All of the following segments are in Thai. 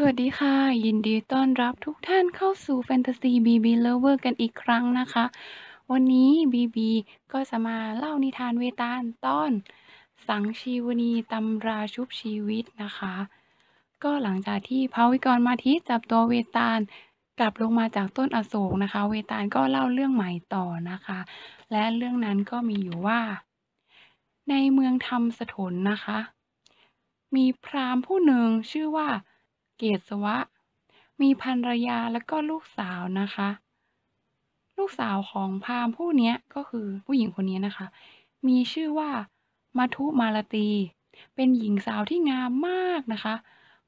สวัสดีค่ะยินดีต้อนรับทุกท่านเข้าสู่ f a n t a s ี BB Lover กันอีกครั้งนะคะ วันนี้ BB ก็จะมาเล่านิทานเวตาลต้อนสังชีวณีตำราชุบชีวิตนะคะ ก็หลังจากที่พาวิกรมาทิจับตัวเวตาล กลับลงมาจากต้นอโศกนะคะ เวตาลก็เล่าเรื่องใหม่ต่อนะคะ และเรื่องนั้นก็มีอยู่ว่า ในเมืองธรรมสถนนะคะ มีพราหมณ์ผู้หนึ่งชื่อว่าเกศวะ มีภรรยาแล้วก็ลูกสาวนะคะ ลูกสาวของพราหมณ์ผู้นี้ก็คือผู้หญิงคนนี้นะคะ มีชื่อว่ามาทุมาลตี เป็นหญิงสาวที่งามมากนะคะ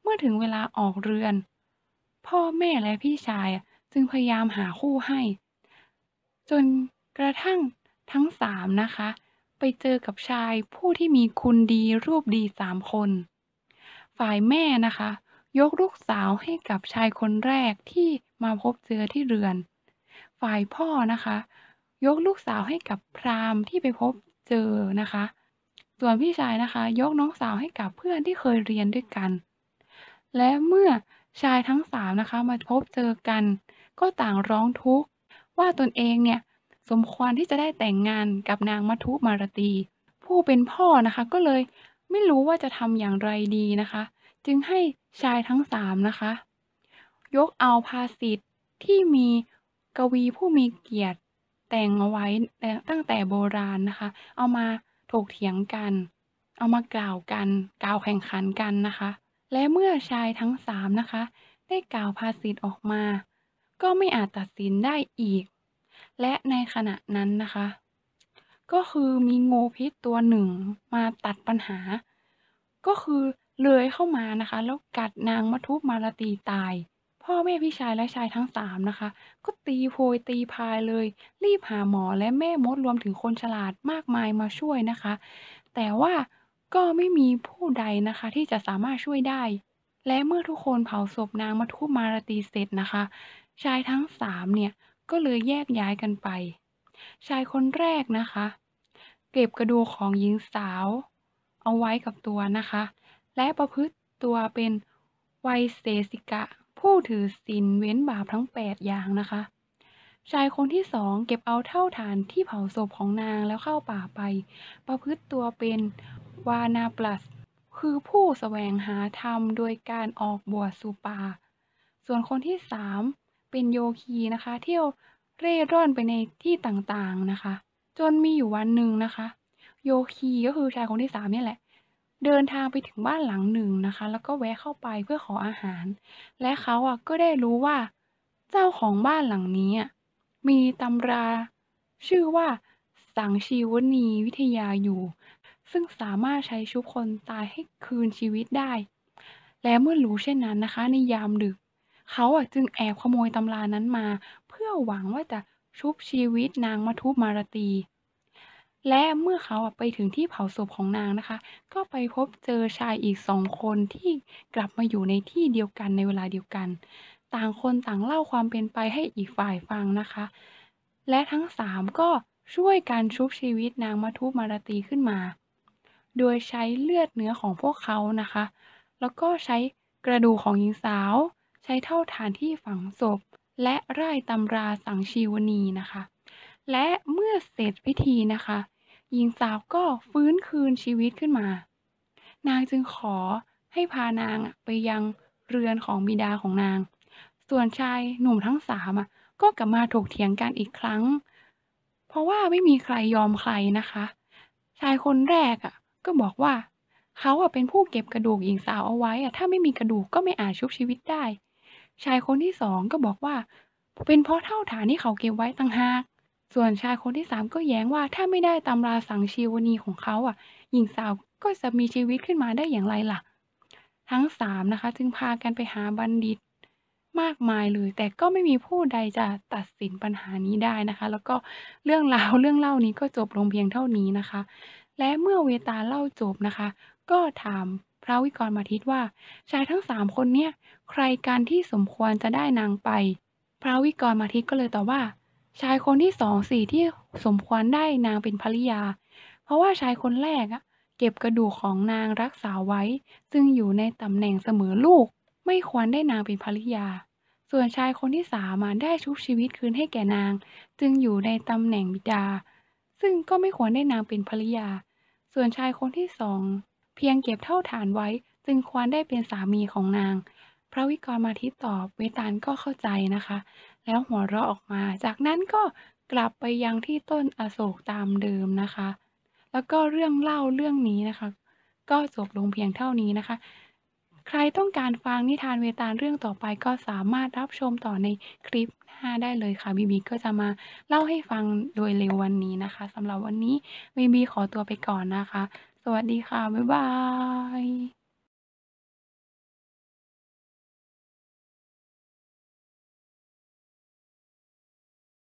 เมื่อถึงเวลาออกเรือน พ่อแม่และพี่ชายจึงพยายามหาคู่ให้ จนกระทั่งทั้งสามนะคะ ไปเจอกับชายผู้ที่มีคุณดีรูปดีสามคน ฝ่ายแม่นะคะยกลูกสาวให้กับชายคนแรกที่มาพบเจอที่เรือน ฝ่ายพ่อนะคะ ยกลูกสาวให้กับพราหมณ์ที่ไปพบเจอนะคะ ส่วนพี่ชายนะคะ ยกน้องสาวให้กับเพื่อนที่เคยเรียนด้วยกัน และเมื่อชายทั้งสามนะคะมาพบเจอกัน ก็ต่างร้องทุกข์ว่าตนเองเนี่ยสมควรที่จะได้แต่งงานกับนางมัทุมารตี ผู้เป็นพ่อนะคะก็เลยไม่รู้ว่าจะทำอย่างไรดีนะคะจึงให้ชายทั้งสามนะคะ ยกเอาภาษิตที่มีกวีผู้มีเกียรติแต่งเอาไว้ตั้งแต่โบราณนะคะ เอามาถกเถียงกัน เอามากล่าวกัน กล่าวแข่งขันกันนะคะ และเมื่อชายทั้งสามนะคะ ได้กล่าวภาษิตออกมา ก็ไม่อาจตัดสินได้อีก และในขณะนั้นนะคะ ก็คือมีงูพิษตัวหนึ่งมาตัดปัญหา ก็คือเลื้อยเข้ามานะคะแล้วกัดนางมัทุบมาลาตีตาย พ่อแม่พี่ชายและชายทั้งสามนะคะ ก็ตีโพยตีพายเลย รีบหาหมอและแม่มดรวมถึงคนฉลาดมากมายมาช่วยนะคะ แต่ว่าก็ไม่มีผู้ใดนะคะที่จะสามารถช่วยได้ และเมื่อทุกคนเผาศพนางมัทุบมาลาตีเสร็จนะคะ ชายทั้งสามเนี่ยก็เลยแยกย้ายกันไป ชายคนแรกนะคะ เก็บกระดูกของหญิงสาว เอาไว้กับตัวนะคะและประพฤติตัวเป็นไวยเซสิกะผู้ถือศีลเว้นบาปทั้ง8อย่างนะคะชายคนที่สองเก็บเอาเท่าฐานที่เผาศพของนางแล้วเข้าป่าไป ประพฤติตัวเป็น วานาปลัส คือผู้สแสวงหาธรรมโดยการออกบวชสุปา ส่วนคนที่สามเป็นโยคีนะคะเที่ยวเร่ร่อนไปในที่ต่างๆนะคะ จนมีอยู่วันหนึ่งนะคะ โยคีก็คือชายคนที่สามนี่แหละเดินทางไปถึงบ้านหลังหนึ่งนะคะแล้วก็แวะเข้าไปเพื่อขออาหาร และเขาอ่ะก็ได้รู้ว่าเจ้าของบ้านหลังนี้มีตำรา ชื่อว่าสังชีวนีวิทยาอยู่ ซึ่งสามารถใช้ชุบคนตายให้คืนชีวิตได้ และเมื่อรู้เช่นนั้นนะคะในยามดึก เขาอ่ะจึงแอบขโมยตำรานั้นมา เพื่อหวังว่าจะชุบชีวิตนางมาทุบมารตีและเมื่อเขาไปถึงที่เผาศพของนางนะคะ ก็ไปพบเจอชายอีกสองคนที่กลับมาอยู่ในที่เดียวกันในเวลาเดียวกัน ต่างคนต่างเล่าความเป็นไปให้อีกฝ่ายฟังนะคะ และทั้งสามก็ช่วยกันชุบชีวิตนางมาทุมาราตีขึ้นมา โดยใช้เลือดเนื้อของพวกเขานะคะ แล้วก็ใช้กระดูของหญิงสาว ใช้เท่าฐานที่ฝังศพ และไร่ตำราสังชีวนีนะคะและเมื่อเสร็จพิธีนะคะหญิงสาวก็ฟื้นคืนชีวิตขึ้นมา นางจึงขอให้พานางไปยังเรือนของบิดาของนาง ส่วนชายหนุ่มทั้งสามก็กลับมาถกเถียงกันอีกครั้ง เพราะว่าไม่มีใครยอมใครนะคะ ชายคนแรกก็บอกว่า เขาเป็นผู้เก็บกระดูกหญิงสาวเอาไว้ถ้าไม่มีกระดูกก็ไม่อาจชุบชีวิตได้ ชายคนที่สองก็บอกว่าเป็นเพราะเท่าฐานที่เขาเก็บไว้ตั้งหากส่วนชายคนที่สามก็แย้งว่าถ้าไม่ได้ตำราสังชีวนีของเขาอ่ะหญิงสาวก็จะมีชีวิตขึ้นมาได้อย่างไรล่ะทั้งสามนะคะ จึงพากันไปหาบัณฑิตมากมายเลย แต่ก็ไม่มีผู้ใดจะตัดสินปัญหานี้ได้นะคะ แล้วก็เรื่องราวเรื่องเล่านี้ก็จบลงเพียงเท่านี้นะคะ และเมื่อเวตาเล่าจบนะคะ ก็ถามพระวิกรมาทิตว่า ชายทั้งสามคนเนี่ยใครการที่สมควรจะได้นางไป พระวิกรมาทิตก็เลยตอบว่าชายคนที่สองสี่ที่สมควรได้นางเป็นภริยา เพราะว่าชายคนแรกอะเก็บกระดูกของนางรักษาไว้ ซึ่งอยู่ในตำแหน่งเสมอลูกไม่ควรได้นางเป็นภริยา ส่วนชายคนที่สามาได้ชุบชีวิตคืนให้แก่นางจึงอยู่ในตำแหน่งบิดาซึ่งก็ไม่ควรได้นางเป็นภริยา ส่วนชายคนที่สองเพียงเก็บเท่าฐานไว้ จึงควรได้เป็นสามีของนางพระวิกรมาทิตตอบเวตาลก็เข้าใจนะคะ แล้วหัวเราะออกมา จากนั้นก็กลับไปยังที่ต้นอโศกตามเดิมนะคะ แล้วก็เรื่องเล่าเรื่องนี้นะคะ ก็จบลงเพียงเท่านี้นะคะ ใครต้องการฟังนิทานเวตาลเรื่องต่อไปก็สามารถรับชมต่อในคลิปหน้าได้เลยค่ะบีบีก็จะมาเล่าให้ฟังโดยเร็ววันนี้นะคะสำหรับวันนี้บีบีขอตัวไปก่อนนะคะ สวัสดีค่ะ บ๊ายบาย